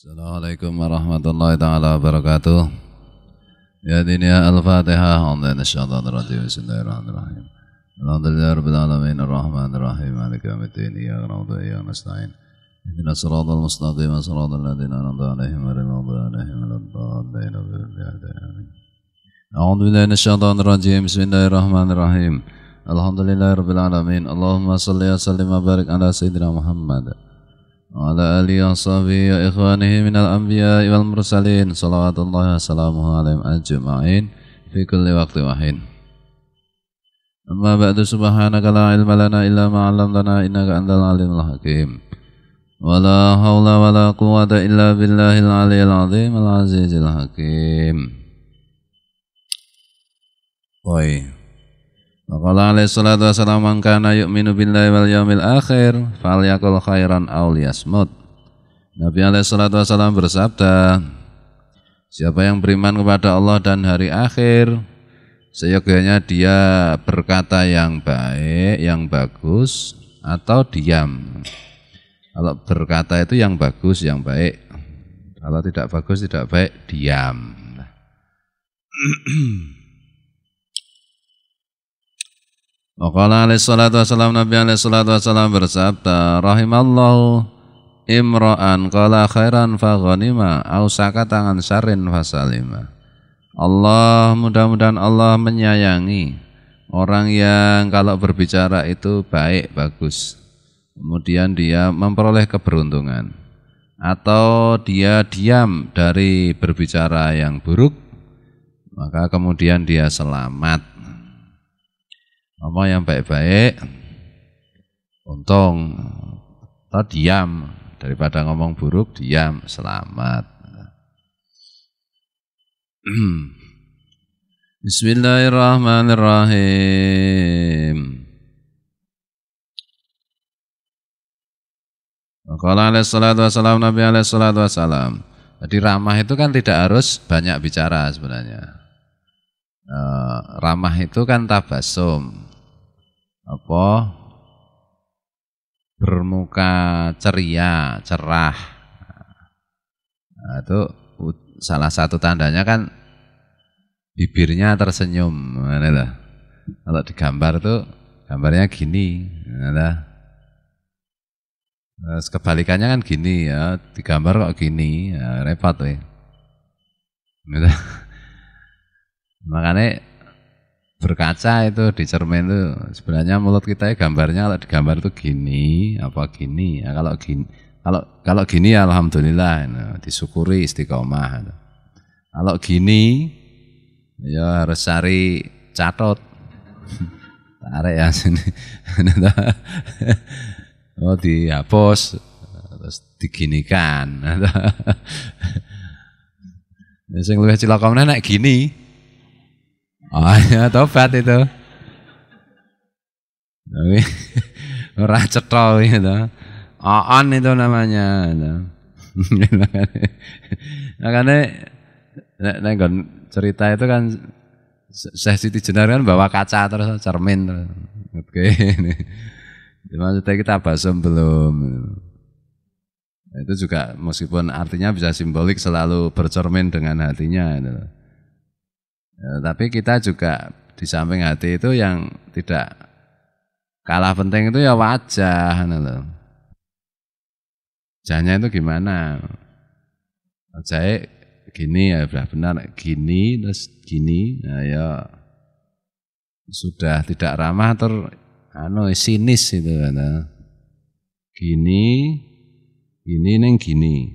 Assalamualaikum warahmatullahi taala wabarakatuh. Ya dinia ya, al-fatihah. Alhamdulillahirrahmanirrahim. Bismillahirrahmanirrahim. Alhamdulillah Rabbil Alamin Ar-Rahman rahim Malik Yawmiddin Iyyaka na'budu wa iyyaka nasta'in Ihdina siratal mustaqim siratal ladzina an'amta 'alaihim ghairil maghdubi 'alaihim waladdallin Amin A'udzu billahi minasyaitonir rajim Bismillahirrahmanirrahim Alhamdulillah Rabbil Alamin Allahumma shalli wa sallim wa barik ala sayyidina Muhammad وعلى آله وصحبه وإخوانه من الأنبياء والمرسلين صلوات الله وسلامه عليهم أجمعين في كل وقت وحين أما بعد سبحانك لا علم لنا إلا ما علمتنا إنك أنت العليم الحكيم ولا حول ولا قوة إلا بالله العلي العظيم العزيز الحكيم طيب Waqala alaihi salatu wassalam man kana yu'minu billahi wal yawmil akhir falyakul khairan aw liyasmut. Nabi alaihi salatu wassalam bersabda, Siapa yang beriman kepada Allah dan hari akhir, seyogyanya dia berkata yang baik, yang bagus atau diam. Kalau berkata itu yang bagus, yang baik. Kalau tidak bagus, tidak baik, diam. Waqala alaihi salatu wassalam Nabi alaihi salatu wassalam bersabda Rahimallahu imra'an qala khairan ghanima Au tangan syarin salima Allah mudah-mudahan Allah menyayangi orang yang kalau berbicara itu baik, bagus Kemudian dia memperoleh keberuntungan Atau dia diam dari berbicara yang buruk Maka kemudian dia selamat ngomong yang baik-baik untung atau diam daripada ngomong buruk diam selamat Bismillahirrahmanirrahim Kalau alaih salatu wassalam Nabi alaih salatu wassalam Jadi ramah itu kan tidak harus banyak bicara sebenarnya eh, Ramah itu kan tabasum apa bermuka ceria, cerah. Nah, itu salah satu tandanya kan bibirnya tersenyum. Nah, Kalau digambar tuh gambarnya gini. Nah, Terus kebalikannya kan gini ya, digambar kok gini, ya, repot ya. Makanya berkaca itu di cermin itu sebenarnya mulut kita ya gambarnya kalau digambar itu gini apa gini ya kalau gini kalau kalau gini ya alhamdulillah ya, disyukuri istiqomah ya. kalau gini ya harus cari catot tarik ya sini oh dihapus terus diginikan ya. Ya, sing lebih cilaka meneh gini Oh, ya, tobat itu. Tapi ora cetol gitu. Oon itu namanya. Gitu. Makanya nek nah, cerita itu kan Syekh Siti Jenar kan bawa kaca terus cermin terus. Oke. Ini. Ya, maksudnya kita basem belum. Gitu. Itu juga meskipun artinya bisa simbolik selalu bercermin dengan hatinya. Gitu. Eh, tapi kita juga di samping hati itu yang tidak kalah penting itu ya wajah. Loh. Wajahnya itu gimana? Wajahnya gini ya benar-benar gini terus gini. Nah, ya sudah tidak ramah ter anu sinis itu nah. gini gini neng gini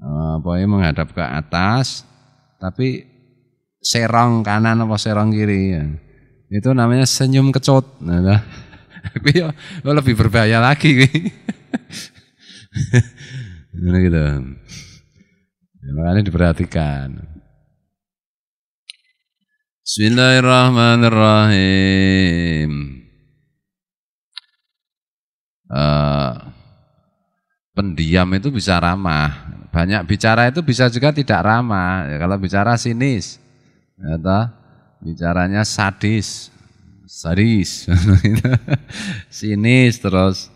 apa eh, menghadap ke atas tapi serong kanan apa serong kiri ya. Itu namanya senyum kecut. Nah, ya lebih berbahaya lagi. Ini gitu. Ya, makanya diperhatikan. Bismillahirrahmanirrahim. Uh, pendiam itu bisa ramah. Banyak bicara itu bisa juga tidak ramah. Ya, kalau bicara sinis Kata ya bicaranya sadis, sadis, sinis terus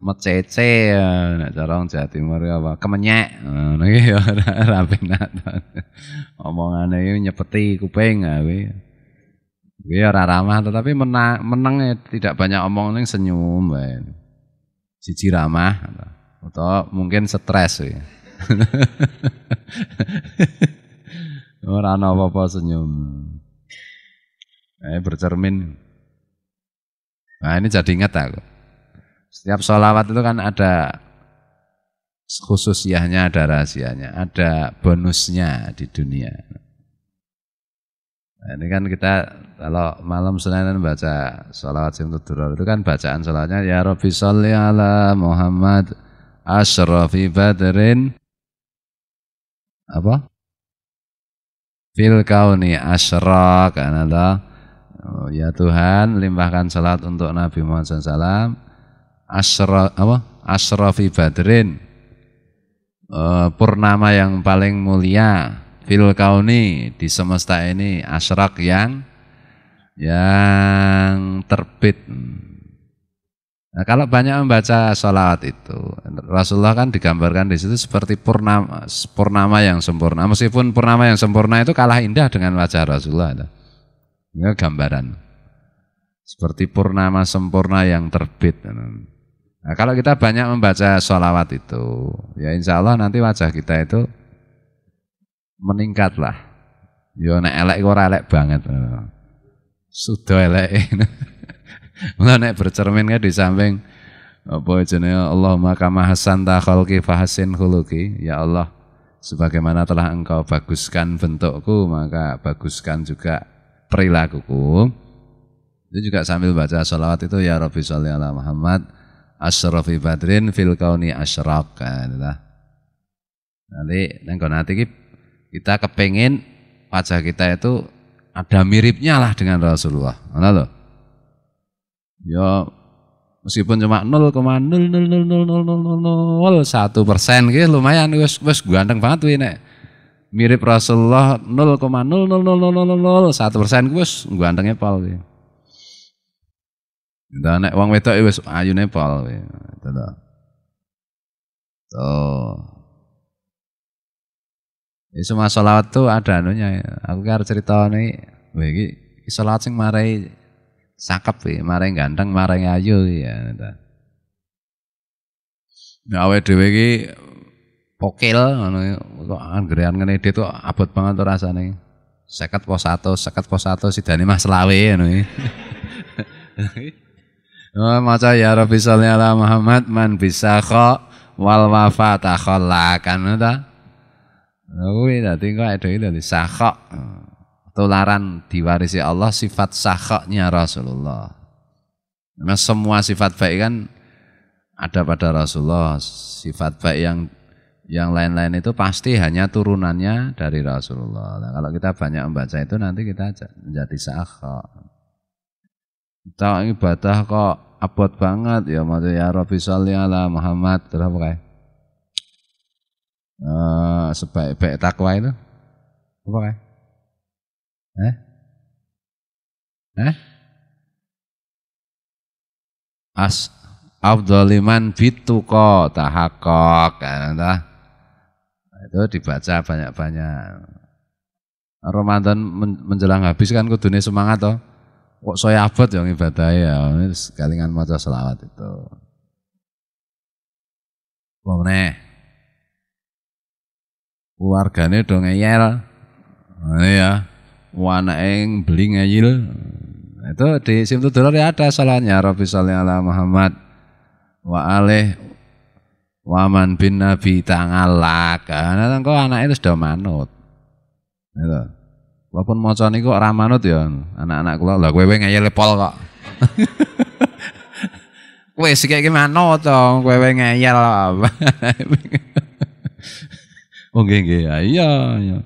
mecece ya nek cara wong Jawa Timur ya apa kemenyek Nih ya ora penak omongane iki nyepeti kuping ya, kuwi kuwi ora ramah tetapi menang, meneng tidak banyak omong ning senyum wae siji ramah atau mungkin stres Ora ana apa-apa senyum. Eh bercermin. Nah ini jadi ingat aku. Setiap sholawat itu kan ada khususiahnya, ada rahasianya, ada bonusnya di dunia. Nah, ini kan kita kalau malam Senin kan baca sholawat yang Duror itu kan bacaan sholawatnya Ya Rabbi sholli ala Muhammad Ashrafi Badrin apa? fil kauni asyrak anada oh, ya Tuhan limpahkan salat untuk Nabi Muhammad SAW asra apa asrafi badrin uh, purnama yang paling mulia fil kauni di semesta ini asyrak yang yang terbit Nah, kalau banyak membaca sholawat itu, Rasulullah kan digambarkan di situ seperti purnama, purnama yang sempurna. Meskipun purnama yang sempurna itu kalah indah dengan wajah Rasulullah. Ini gambaran. Seperti purnama sempurna yang terbit. Nah, kalau kita banyak membaca sholawat itu, ya insya Allah nanti wajah kita itu meningkatlah. lah. Yo ya, elek ora elek banget. Sudah elek. Mula nek bercermin kan di samping apa jenenge Allah maka mahasan takhalqi fahasin khuluqi. Ya Allah, sebagaimana telah engkau baguskan bentukku, maka baguskan juga perilakuku. Itu juga sambil baca salawat itu ya Rabbi sholli ala Muhammad asrofi badrin fil kauni asyraq. Nah, nanti nengko nanti kita kepengen wajah kita itu ada miripnya lah dengan Rasulullah. mana loh. Ya meskipun cuma 0,0000001 persen gitu lumayan wes wes ganteng banget wih nek mirip Rasulullah 0,0000001 persen wes gantengnya pal gitu, dan nek wong wedok wes ayu nepal wih tuh Ya, semua sholawat tuh ada anunya. Aku kan cerita nih, wih, sholawat sing marai Sakep ya, maring ganteng, maring ayu ya. Gitu. Nah, awe dhewe pokel pokil ya. kok angan gerian ngene dia tuh abot banget rasanya. Sekat 50 satu, sekat 50 satu si Dani Mas Lawe ya nui. Oh, maca ya Rabbi Sallallahu ala Muhammad man bisa kok wal wafata khollakan ta. iya, dadi kok dhewe dadi sakok tularan diwarisi Allah sifat sahoknya Rasulullah. Memang semua sifat baik kan ada pada Rasulullah. Sifat baik yang yang lain-lain itu pasti hanya turunannya dari Rasulullah. Nah, kalau kita banyak membaca itu nanti kita menjadi sahok. Tahu ibadah kok abot banget ya maksudnya ya Rabbi sholli ala Muhammad terus apa kayak eh, sebaik-baik takwa itu apa kayak eh eh As Abdoliman bituko tahakok kan itu dibaca banyak-banyak Ramadan menjelang habis kan kudune semangat toh kok saya abot yang ibadah ya, ya kalingan maca selawat itu Wong keluargane do ngeyel ya wana eng beli ngayil itu di tuh dolar ya ada salahnya Rabbi salli ala Muhammad wa alih waman bin nabi tangalak karena kan kok anaknya itu sudah manut itu walaupun moco kok orang manut ya anak-anak kula lah kowe ngayil pol kok kowe sik iki manut to kowe ngayil apa Oh nggih nggih ya, iya iya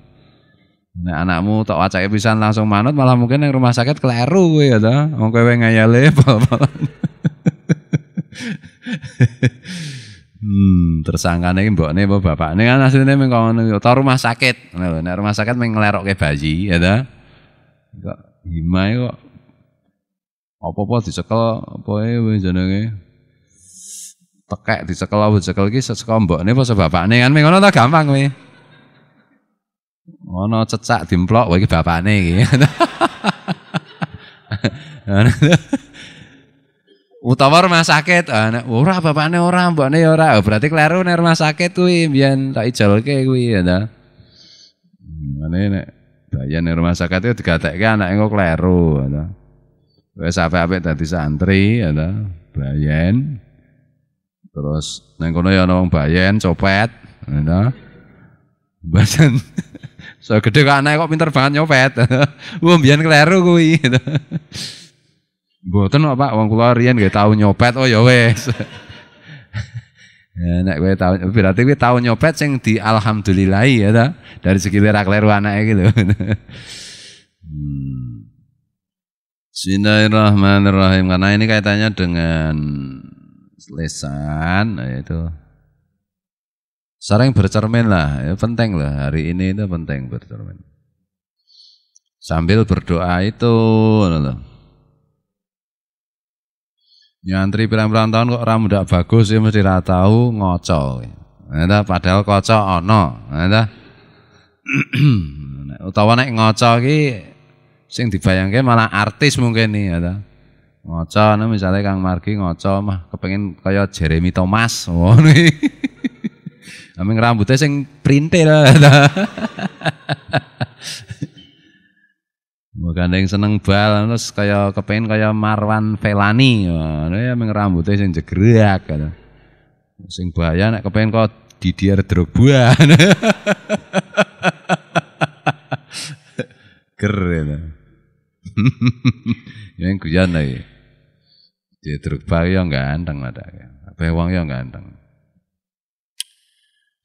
Nah, anakmu tak wacake pisan langsung manut malah mungkin yang rumah sakit keleru kowe ya toh. Wong kowe ngayale Hmm, tersangkane iki mbokne apa bapakne kan asline mung kono ya ta rumah sakit. Nek rumah sakit mung nglerokke bayi ya toh. Kok himae ya kok apa-apa disekel apa wae ya, jenenge. Tekek disekel apa dicekel iki saka mbokne apa sebabane kan mung ngono ta gampang kowe ngono cecak dimplok wah iki bapakne iki. Utawa rumah sakit, anak ah, ora bapakne ora, mbokne ya ora. Oh, berarti kleru nek rumah sakit kuwi mbiyen tak ijolke kuwi ya ta. Ngene nek bayan rumah sakit itu digatekke anak engko kleru ya Wis apik-apik dadi santri ya ta. Bayan. Terus nang kono ya ana wong bayan copet, ya ta. So gede kok anaknya kok pinter banget nyopet. Wah biar keliru kuwi. Mboten kok Pak, wong kula riyen tau nyopet. Oh ya wis. nek kowe tau berarti kowe tau nyopet sing di alhamdulillah ya ta. Dari segi ora keliru anake iki lho. Hmm. Bismillahirrahmanirrahim. Karena ini kaitannya dengan lesan itu. Sering bercermin lah, ya, penting lah hari ini itu penting bercermin. Sambil berdoa itu, Nyantri pirang-pirang tahun kok orang udah bagus ya mesti ratau tahu ya. Nah, padahal kocok ono, nah, utawa naik ngocok ki sing dibayangke malah artis mungkin nih ya ngocok, nah misalnya Kang Margi ngocok mah kepengen kayak Jeremy Thomas ngono oh, Amin rambutnya sing printil. Bukan yang seneng bal terus kayak kepengen kayak Marwan Velani. Ya aming rambutnya sing jegerak, kata. Sing bahaya nek kepengen kok Didier Drogba. Keren. yang guyon lagi. Dia Drogba gak ganteng ada ya. Apa yang gak ganteng.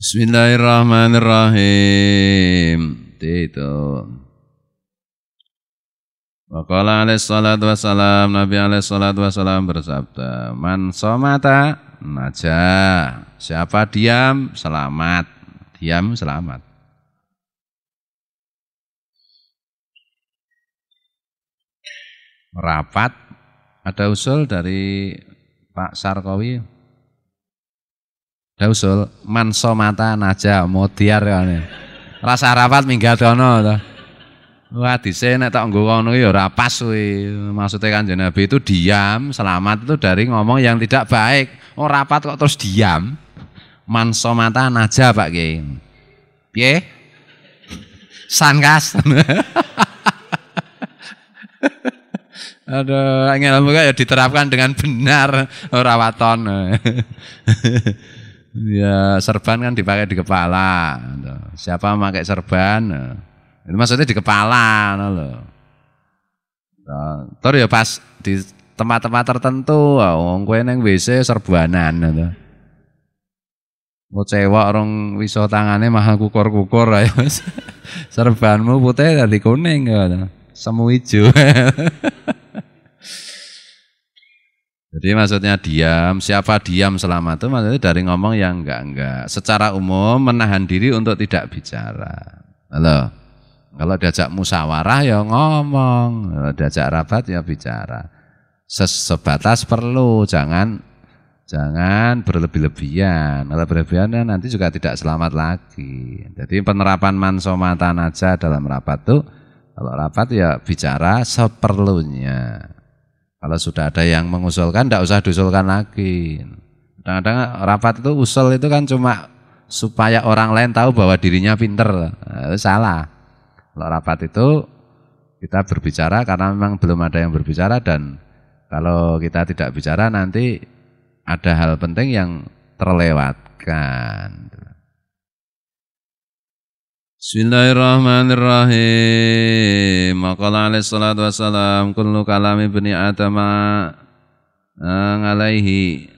Bismillahirrahmanirrahim. Itu. Waqala alaih salatu wassalam, Nabi alaih salatu wassalam bersabda, Man somata naja, siapa diam selamat, diam selamat. Rapat ada usul dari Pak Sarkowi usul manso mata naja mau modiar kene. Rasa rapat minggat dono Wah, di sini tak nggo ngono ya ora pas kuwi. Kan Nabi itu diam, selamat itu dari ngomong yang tidak baik. Oh, rapat kok terus diam. Manso mata naja Pak Kiai. Piye? sangkas. Aduh, angel ya diterapkan dengan benar rawatan ya serban kan dipakai di kepala gitu. siapa pakai serban ya. itu maksudnya di kepala gitu loh ya, Terus ya pas di tempat-tempat tertentu, ya, wong kue neng WC serbanan gitu. Mau cewek orang wiso tangannya mahal kukur-kukur ayo. Serbanmu putih dari kuning gitu. Semu hijau. Jadi maksudnya diam, siapa diam selama itu maksudnya dari ngomong yang enggak-enggak. Secara umum menahan diri untuk tidak bicara. Halo. Kalau diajak musyawarah ya ngomong, kalau diajak rapat ya bicara. Sebatas perlu, jangan jangan berlebih-lebihan. Kalau berlebihan ya nanti juga tidak selamat lagi. Jadi penerapan mansomatan aja dalam rapat tuh, kalau rapat ya bicara seperlunya. Kalau sudah ada yang mengusulkan, tidak usah diusulkan lagi. Kadang-kadang rapat itu usul itu kan cuma supaya orang lain tahu bahwa dirinya pinter. Eh, salah. Kalau rapat itu kita berbicara karena memang belum ada yang berbicara dan kalau kita tidak bicara nanti ada hal penting yang terlewatkan. Bismillahirrahmanirrahim. Maqala alaihi salatu wassalam kullu kalami bani Adam eh, alaihi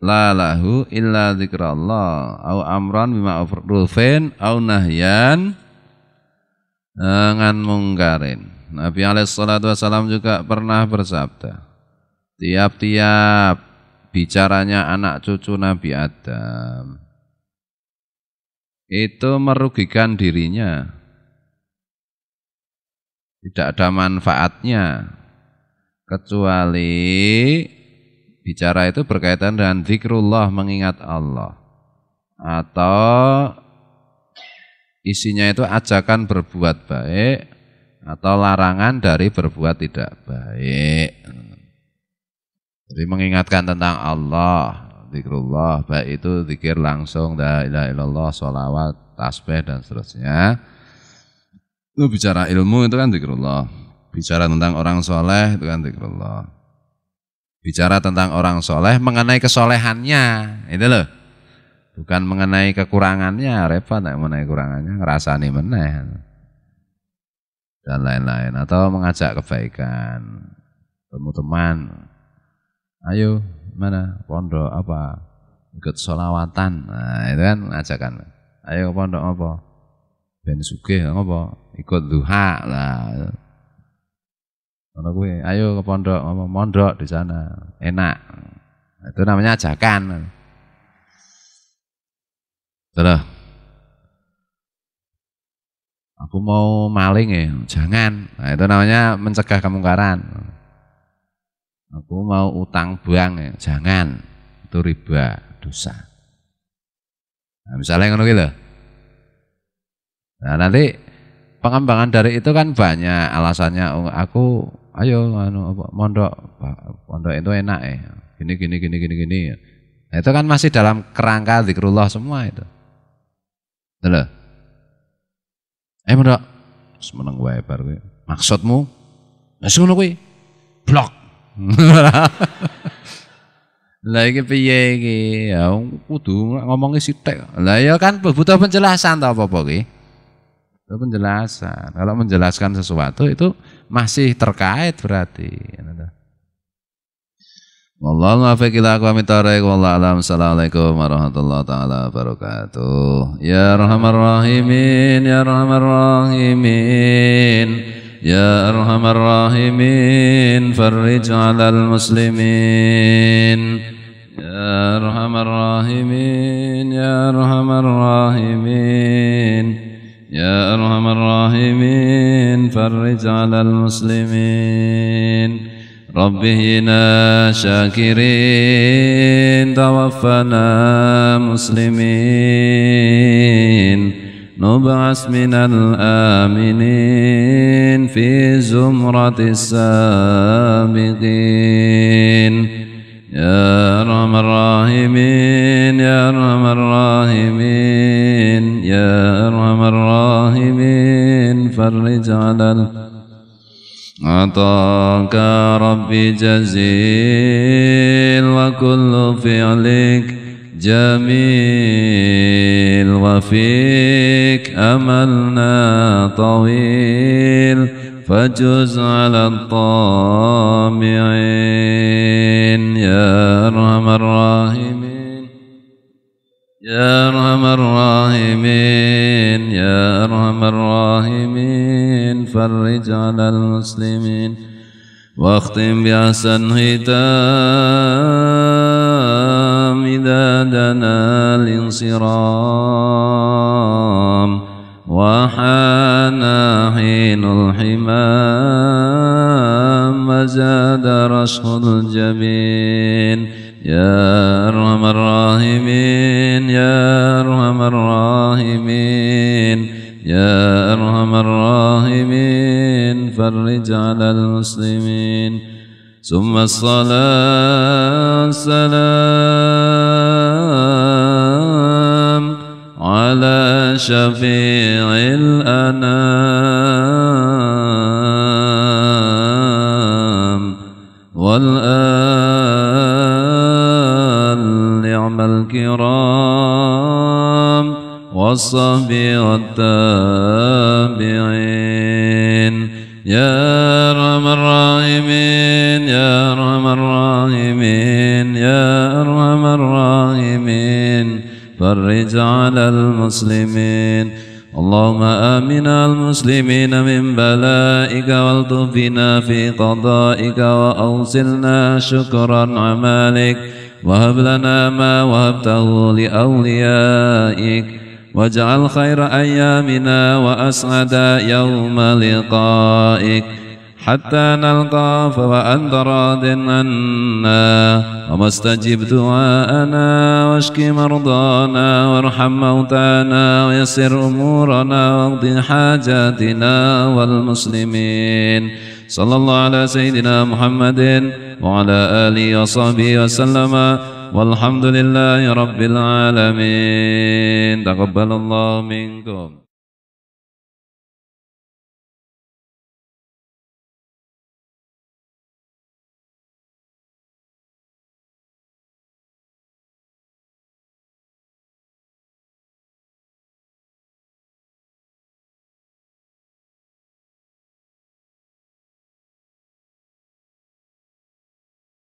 la lahu illa zikrullah au amran bima rufin au nahyan eh, ngan mungkarin. Nabi alaihi salatu wassalam juga pernah bersabda. Tiap-tiap bicaranya anak cucu Nabi Adam itu merugikan dirinya. Tidak ada manfaatnya kecuali bicara itu berkaitan dengan zikrullah mengingat Allah atau isinya itu ajakan berbuat baik atau larangan dari berbuat tidak baik. Jadi mengingatkan tentang Allah, zikrullah baik itu zikir langsung la ilaha illallah sholawat tasbih dan seterusnya itu bicara ilmu itu kan zikrullah bicara tentang orang soleh itu kan zikrullah bicara tentang orang soleh mengenai kesolehannya itu loh bukan mengenai kekurangannya repot naik mengenai kekurangannya nih meneh dan lain-lain atau mengajak kebaikan temu teman ayo mana pondok apa ikut solawatan nah itu kan ajakan ayo pondok apa ben suge apa ikut duha lah Kalau gue, ayo ke pondok, ngomong mondok di sana, enak. Nah, itu namanya ajakan. Terus, aku mau maling ya, jangan. Nah, itu namanya mencegah kemungkaran. Aku mau utang buang ya. jangan. Itu riba, dosa. Nah, misalnya ngono gitu. Nah, nanti pengembangan dari itu kan banyak alasannya oh, aku ayo anu mondok mondok itu enak ya. Gini gini gini gini gini. Nah, itu kan masih dalam kerangka zikrullah semua itu. Betul. Eh mondok semeneng wae bar Maksudmu? Nah, ngono kuwi. Blok. Lah iki piye iki? Ya kudu ngomongi sithik. Lah ya kan butuh penjelasan ta apa-apa iki? Butuh penjelasan. Kalau menjelaskan sesuatu itu masih terkait berarti. Wallahu muwaffiq ila aqwamit thariq wallahu alam. Assalamualaikum warahmatullahi taala wabarakatuh. Ya arhamar rahimin, ya arhamar rahimin. يا أرحم الراحمين فرج على المسلمين يا أرحم الراحمين يا أرحم الراحمين يا أرحم الراحمين فرج على المسلمين ربنا شاكرين توفنا مسلمين نبعث من الآمنين في زمرة السابقين يا أرحم الراحمين يا أرحم الراحمين يا أرحم الراحمين فرج على عطاك ربي جزيل وكل فعلك جميل وفيك أملنا طويل فجز على الطامعين يا أرحم الراحمين يا أرحم الراحمين يا أرحم الراحمين فرج على المسلمين واختم بأحسن ختام إذا دنا لانصرام وحانا حين الحمام وزاد رشح الجبين يا أرحم الراحمين يا أرحم الراحمين يا أرحم الراحمين فرج على المسلمين ثم الصلاة السلام شفيع الأنام والآل نعم الكرام والصحب والتابعين يا أرحم الراحمين يا أرحم الراحمين يا أرحم الراحمين فرج على المسلمين اللهم آمنا المسلمين من بلائك والطفنا في قضائك وأوصلنا شكرا عمالك وهب لنا ما وهبته لأوليائك واجعل خير أيامنا وأسعد يوم لقائك حتى نلقى فوأنت راض عنا وما استجب دعاءنا واشك مرضانا وارحم موتانا ويسر أمورنا واقض حاجاتنا والمسلمين صلى الله على سيدنا محمد وعلى آله وصحبه وسلم والحمد لله رب العالمين تقبل الله منكم